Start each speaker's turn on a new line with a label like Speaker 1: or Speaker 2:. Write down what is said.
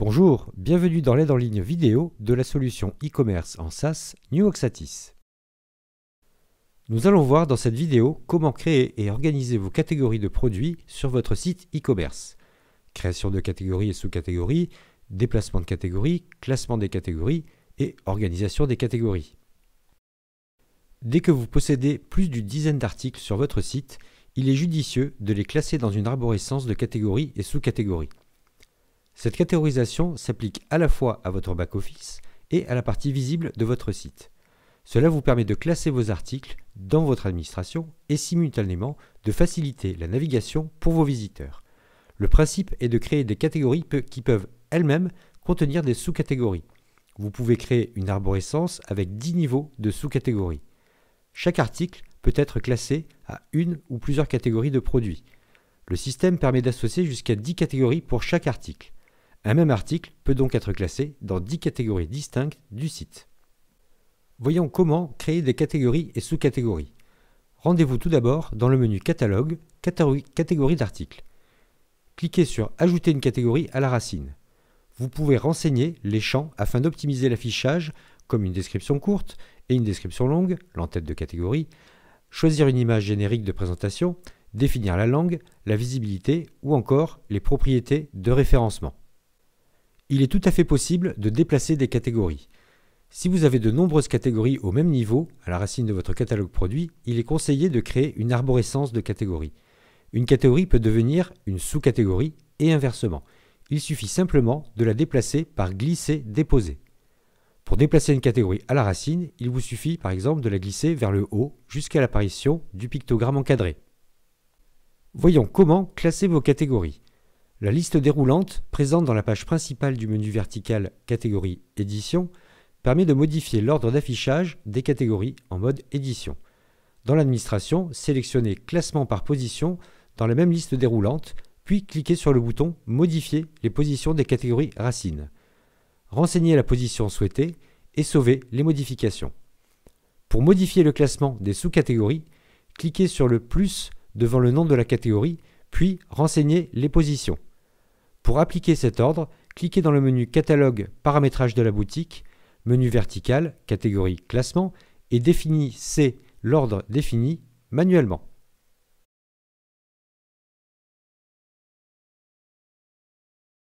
Speaker 1: Bonjour, bienvenue dans l'aide en ligne vidéo de la solution e-commerce en SaaS New Oxatis. Nous allons voir dans cette vidéo comment créer et organiser vos catégories de produits sur votre site e-commerce. Création de catégories et sous-catégories, déplacement de catégories, classement des catégories et organisation des catégories. Dès que vous possédez plus d'une dizaine d'articles sur votre site, il est judicieux de les classer dans une arborescence de catégories et sous-catégories. Cette catégorisation s'applique à la fois à votre back-office et à la partie visible de votre site. Cela vous permet de classer vos articles dans votre administration et simultanément de faciliter la navigation pour vos visiteurs. Le principe est de créer des catégories qui peuvent elles-mêmes contenir des sous-catégories. Vous pouvez créer une arborescence avec 10 niveaux de sous-catégories. Chaque article peut être classé à une ou plusieurs catégories de produits. Le système permet d'associer jusqu'à 10 catégories pour chaque article. Un même article peut donc être classé dans 10 catégories distinctes du site. Voyons comment créer des catégories et sous-catégories. Rendez-vous tout d'abord dans le menu Catalogue, Catégorie d'articles. Cliquez sur Ajouter une catégorie à la racine. Vous pouvez renseigner les champs afin d'optimiser l'affichage comme une description courte et une description longue, l'entête de catégorie, choisir une image générique de présentation, définir la langue, la visibilité ou encore les propriétés de référencement il est tout à fait possible de déplacer des catégories. Si vous avez de nombreuses catégories au même niveau, à la racine de votre catalogue produit, il est conseillé de créer une arborescence de catégories. Une catégorie peut devenir une sous-catégorie et inversement. Il suffit simplement de la déplacer par glisser-déposer. Pour déplacer une catégorie à la racine, il vous suffit par exemple de la glisser vers le haut jusqu'à l'apparition du pictogramme encadré. Voyons comment classer vos catégories. La liste déroulante, présente dans la page principale du menu vertical Catégorie Édition, permet de modifier l'ordre d'affichage des catégories en mode édition. Dans l'administration, sélectionnez Classement par position dans la même liste déroulante, puis cliquez sur le bouton Modifier les positions des catégories racines. Renseignez la position souhaitée et sauvez les modifications. Pour modifier le classement des sous-catégories, cliquez sur le plus devant le nom de la catégorie, puis renseignez les positions. Pour appliquer cet ordre, cliquez dans le menu Catalogue Paramétrage de la boutique, menu vertical, catégorie Classement, et définissez l'ordre défini manuellement.